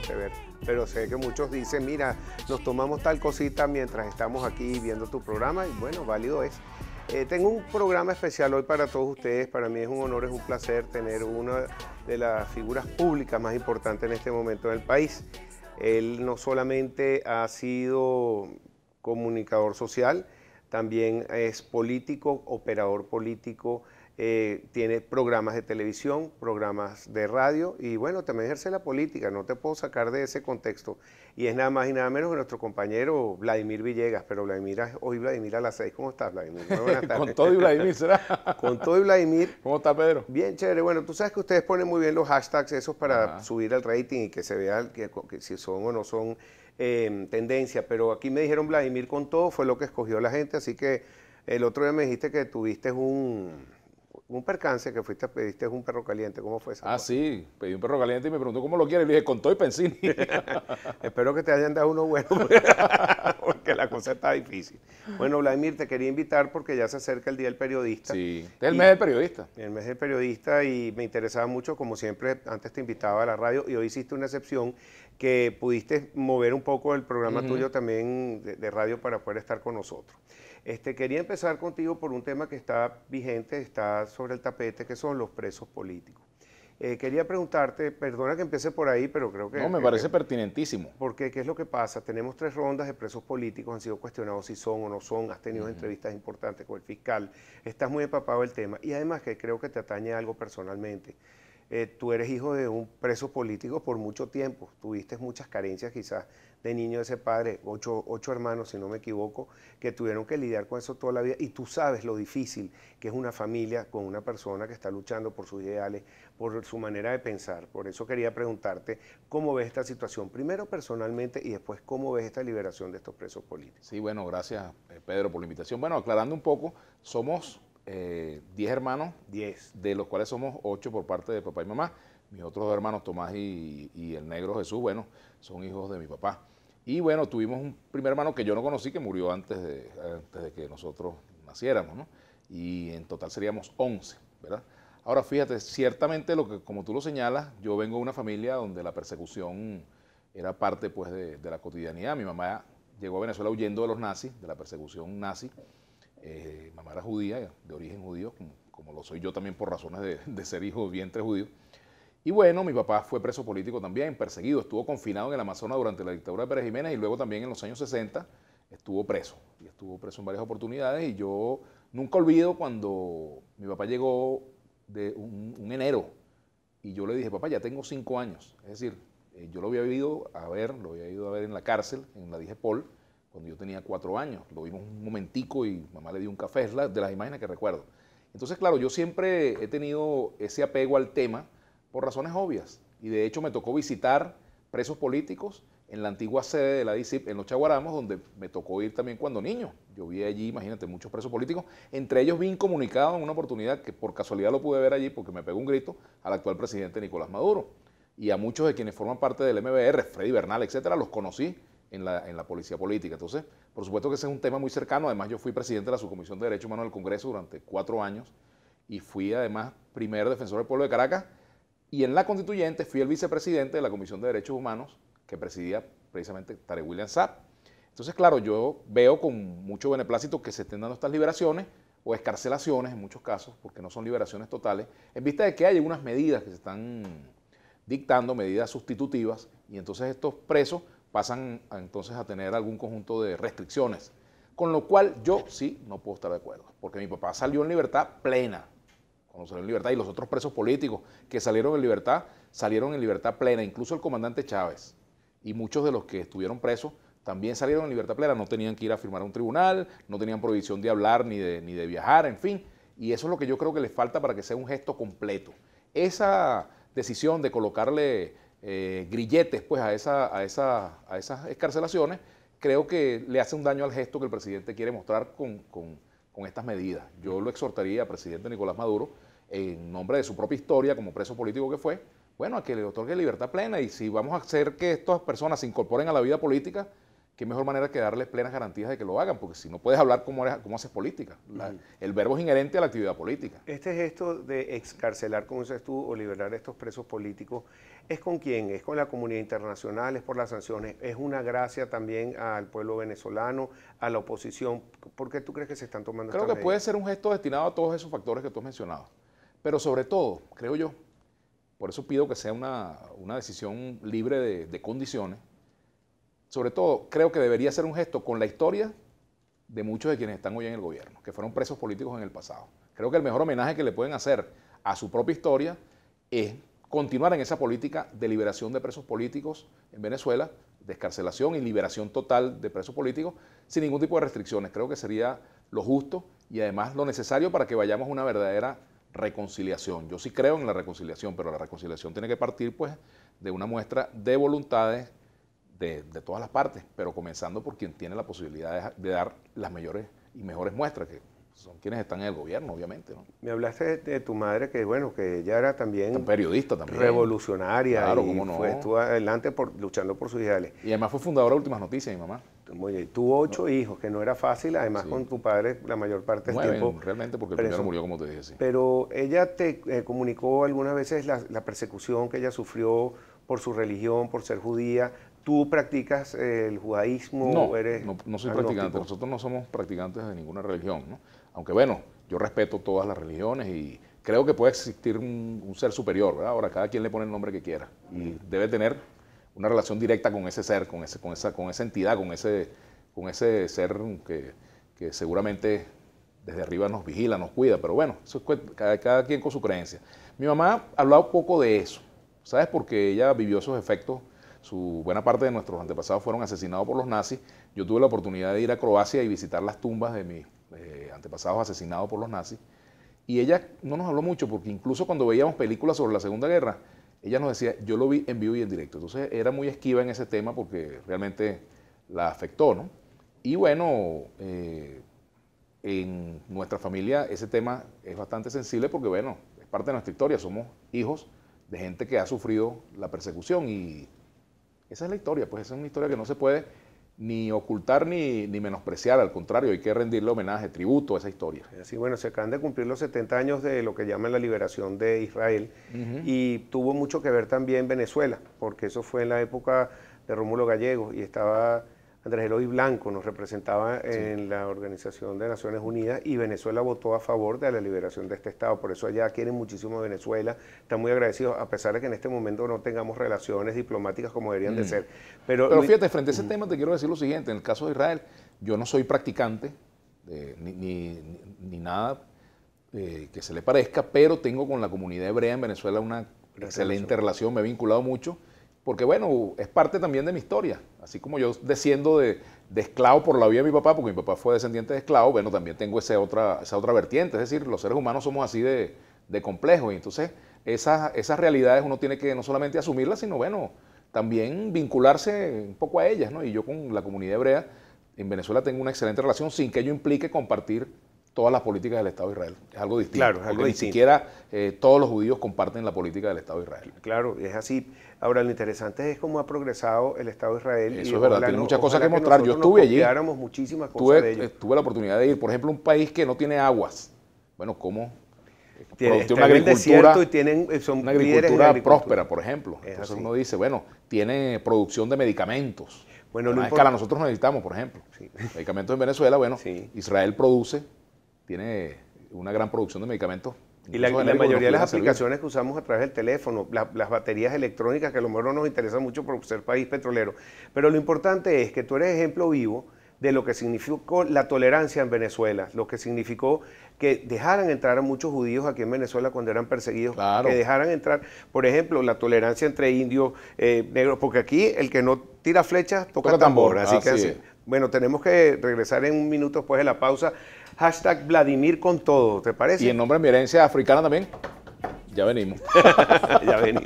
que ver, pero sé que muchos dicen, mira, nos tomamos tal cosita mientras estamos aquí viendo tu programa y bueno, válido es. Eh, tengo un programa especial hoy para todos ustedes. Para mí es un honor, es un placer tener una de las figuras públicas más importantes en este momento del país. Él no solamente ha sido comunicador social, también es político, operador político, eh, tiene programas de televisión, programas de radio y bueno, también ejerce la política, no te puedo sacar de ese contexto. Y es nada más y nada menos que nuestro compañero Vladimir Villegas, pero Vladimir, hoy Vladimir a las seis, ¿cómo estás Vladimir? buenas tardes. Con todo y Vladimir, ¿será? Con todo y Vladimir. ¿Cómo está Pedro? Bien, chévere. Bueno, tú sabes que ustedes ponen muy bien los hashtags esos para subir el rating y que se vea que, si son o no son eh, tendencia, pero aquí me dijeron Vladimir con todo, fue lo que escogió la gente, así que el otro día me dijiste que tuviste un un percance que fuiste, pediste un perro caliente. ¿Cómo fue eso? Ah, sí, pedí un perro caliente y me preguntó cómo lo quiere le dije, con todo y pensini. Espero que te hayan dado uno bueno, porque la cosa está difícil. Bueno, Vladimir, te quería invitar porque ya se acerca el Día del Periodista. Sí, este es el mes del periodista. El mes del periodista y me interesaba mucho, como siempre, antes te invitaba a la radio y hoy hiciste una excepción que pudiste mover un poco el programa tuyo también de radio para poder estar con nosotros. Este, quería empezar contigo por un tema que está vigente, está sobre el tapete, que son los presos políticos. Eh, quería preguntarte, perdona que empiece por ahí, pero creo que... No, me parece pertinentísimo. Porque, ¿qué es lo que pasa? Tenemos tres rondas de presos políticos, han sido cuestionados si son o no son, has tenido entrevistas importantes con el fiscal, estás muy empapado del tema y además que creo que te atañe algo personalmente. Eh, tú eres hijo de un preso político por mucho tiempo, tuviste muchas carencias quizás de niño de ese padre, ocho, hermanos, si no me equivoco, que tuvieron que lidiar con eso toda la vida. Y tú sabes lo difícil que es una familia con una persona que está luchando por sus ideales, por su manera de pensar. Por eso quería preguntarte cómo ves esta situación, primero personalmente y después cómo ves esta liberación de estos presos políticos. Sí, bueno, gracias eh, Pedro por la invitación. Bueno, aclarando un poco, somos 10 eh, hermanos, diez de los cuales somos ocho por parte de papá y mamá. Mis otros dos hermanos, Tomás y, y el negro Jesús, bueno, son hijos de mi papá. Y bueno, tuvimos un primer hermano que yo no conocí, que murió antes de, que nosotros naciéramos, ¿no? Y en total seríamos 11, ¿verdad? Ahora fíjate, ciertamente lo que, como tú lo señalas, yo vengo de una familia donde la persecución era parte pues de, la cotidianidad. Mi mamá llegó a Venezuela huyendo de los nazis, de la persecución nazi. Eh, mi mamá era judía, de origen judío, como, lo soy yo también por razones de, de ser hijo de vientre judío. Y bueno, mi papá fue preso político también, perseguido, estuvo confinado en el Amazonas durante la dictadura de Pérez Jiménez y luego también en los años 60 estuvo preso. Y estuvo preso en varias oportunidades y yo nunca olvido cuando mi papá llegó de un, enero y yo le dije, papá, ya tengo cinco años. Es decir, eh, yo lo había ido a ver, lo había ido a ver en la cárcel, en la dije Paul cuando yo tenía cuatro años. Lo vimos un momentico y mamá le dio un café, es la, de las imágenes que recuerdo. Entonces, claro, yo siempre he tenido ese apego al tema por razones obvias. Y de hecho me tocó visitar presos políticos en la antigua sede de la DICIP en Los Chaguaramos, donde me tocó ir también cuando niño. Yo vi allí, imagínate, muchos presos políticos. Entre ellos vi incomunicado en una oportunidad que por casualidad lo pude ver allí porque me pegó un grito al actual presidente Nicolás Maduro. Y a muchos de quienes forman parte del MBR, Freddy Bernal, etcétera, los conocí en la, policía política. Entonces, por supuesto que ese es un tema muy cercano. Además, yo fui presidente de la Subcomisión de Derechos Humanos del Congreso durante cuatro años y fui además primer defensor del pueblo de Caracas y en la constituyente fui el vicepresidente de la Comisión de Derechos Humanos, que presidía precisamente Tarek William Saab. Entonces, claro, yo veo con mucho beneplácito que se estén dando estas liberaciones o escarcelaciones en muchos casos, porque no son liberaciones totales, en vista de que hay algunas medidas que se están dictando, medidas sustitutivas, y entonces estos presos pasan entonces a tener algún conjunto de restricciones, con lo cual yo sí no puedo estar de acuerdo, porque mi papá salió en libertad plena, libertad, y los otros presos políticos que salieron en libertad, salieron en libertad plena, incluso el comandante Chávez. Y muchos de los que estuvieron presos también salieron en libertad plena, no tenían que ir a firmar un tribunal, no tenían prohibición de hablar ni de, ni de viajar, en fin. Y eso es lo que yo creo que les falta para que sea un gesto completo. Esa decisión de colocarle eh, grilletes pues, a, esa, a, esa, a esas escarcelaciones, creo que le hace un daño al gesto que el presidente quiere mostrar con, con estas medidas. Yo lo exhortaría al presidente Nicolás Maduro en nombre de su propia historia, como preso político que fue, bueno, a que le otorgue libertad plena y si vamos a hacer que estas personas se incorporen a la vida política, qué mejor manera que darles plenas garantías de que lo hagan, porque si no puedes hablar cómo, eres, haces política. el verbo es inherente a la actividad política. Este gesto de excarcelar, como dices tú, o liberar a estos presos políticos, ¿es con quién? ¿Es con la comunidad internacional? ¿Es por las sanciones? ¿Es una gracia también al pueblo venezolano, a la oposición? ¿Por qué tú crees que se están tomando Creo que puede ser un gesto destinado a todos esos factores que tú has mencionado. Pero sobre todo, creo yo, por eso pido que sea una, decisión libre de, de condiciones, sobre todo creo que debería ser un gesto con la historia de muchos de quienes están hoy en el gobierno, que fueron presos políticos en el pasado. Creo que el mejor homenaje que le pueden hacer a su propia historia es continuar en esa política de liberación de presos políticos en Venezuela, descarcelación y liberación total de presos políticos, sin ningún tipo de restricciones. Creo que sería lo justo y además lo necesario para que vayamos a una verdadera reconciliación. Yo sí creo en la reconciliación, pero la reconciliación tiene que partir pues de una muestra de voluntades de, todas las partes, pero comenzando por quien tiene la posibilidad de, dar las mayores y mejores muestras, que son quienes están en el gobierno, obviamente. ¿no? Me hablaste de, tu madre, que bueno, que ella era también... un periodista también. Revolucionaria. y no. Fue, estuvo adelante por, luchando por sus ideales. Y además fue fundadora de Últimas Noticias, mi mamá. Oye, tuvo ocho hijos, que no era fácil, además con tu padre la mayor parte del tiempo. Realmente, porque el primero murió, como te dije, sí. Pero ella te eh, comunicó algunas veces la, persecución que ella sufrió por su religión, por ser judía. ¿Tú practicas eh, el judaísmo? No, no, soy practicante. Nosotros no somos practicantes de ninguna religión, ¿no? Aunque bueno, yo respeto todas las religiones y creo que puede existir un, ser superior, ¿verdad? Ahora, cada quien le pone el nombre que quiera y debe tener una relación directa con ese ser, con, ese, con, esa, con esa entidad, con ese, con ese ser que, seguramente desde arriba nos vigila, nos cuida, pero bueno, eso es cada, quien con su creencia. Mi mamá hablaba un poco de eso, ¿sabes? Porque ella vivió esos efectos, su buena parte de nuestros antepasados fueron asesinados por los nazis. Yo tuve la oportunidad de ir a Croacia y visitar las tumbas de mis eh, antepasados asesinados por los nazis. Y ella no nos habló mucho, porque incluso cuando veíamos películas sobre la Segunda Guerra, ella nos decía, yo lo vi en vivo y en directo. Entonces era muy esquiva en ese tema porque realmente la afectó, ¿no? Y bueno, eh, en nuestra familia ese tema es bastante sensible porque, bueno, es parte de nuestra historia, somos hijos de gente que ha sufrido la persecución y esa es la historia, pues esa es una historia que no se puede ni ocultar ni, ni, menospreciar, al contrario, hay que rendirle homenaje, tributo a esa historia. así bueno, se acaban de cumplir los 70 años de lo que llaman la liberación de Israel y tuvo mucho que ver también Venezuela, porque eso fue en la época de Rómulo Gallego y estaba Andrés Eloy Blanco nos representaba en la Organización de Naciones Unidas y Venezuela votó a favor de la liberación de este Estado. Por eso allá quieren muchísimo a Venezuela, están muy agradecidos, a pesar de que en este momento no tengamos relaciones diplomáticas como deberían de mm. ser. Pero, fíjate, frente a ese mm. tema te quiero decir lo siguiente, en el caso de Israel, yo no soy practicante eh, ni, nada eh, que se le parezca, pero tengo con la comunidad hebrea en Venezuela una excelente relación, me he vinculado mucho porque bueno, es parte también de mi historia. Así como yo desciendo de, esclavo por la vida de mi papá, porque mi papá fue descendiente de esclavo, bueno, también tengo esa otra, esa otra vertiente. Es decir, los seres humanos somos así de, de complejos. Y entonces esas, esas realidades uno tiene que no solamente asumirlas, sino bueno, también vincularse un poco a ellas. ¿no? Y yo con la comunidad hebrea en Venezuela tengo una excelente relación sin que ello implique compartir todas las políticas del Estado de Israel. Es algo distinto. Claro, Ni siquiera eh, todos los judíos comparten la política del Estado de Israel. Claro, es así. Ahora, lo interesante es cómo ha progresado el Estado de Israel. Eso es verdad, tiene muchas cosas que mostrar. Yo estuve allí. muchísimas cosas tuve, la oportunidad de ir, por ejemplo, un país que no tiene aguas. Bueno, ¿cómo? Tiene, una desierto y tienen, eh, son una agricultura próspera, por ejemplo. Entonces uno dice, bueno, tiene producción de medicamentos. Bueno, a escala nosotros necesitamos, por ejemplo. Medicamentos en Venezuela, bueno, Israel produce tiene una gran producción de medicamentos. Y la, mayoría de las aplicaciones que usamos a través del teléfono, las baterías electrónicas, que a lo mejor no nos interesan mucho por ser país petrolero. Pero lo importante es que tú eres ejemplo vivo de lo que significó la tolerancia en Venezuela, lo que significó que dejaran entrar a muchos judíos aquí en Venezuela cuando eran perseguidos, claro. que dejaran entrar, por ejemplo, la tolerancia entre indios, eh, negros, porque aquí el que no tira flechas, toca, tambor. Así que Bueno, tenemos que regresar en un minuto después de la pausa. Hashtag Vladimir con todo, ¿te parece? Y en nombre de mi herencia africana también. Ya venimos. ya venimos.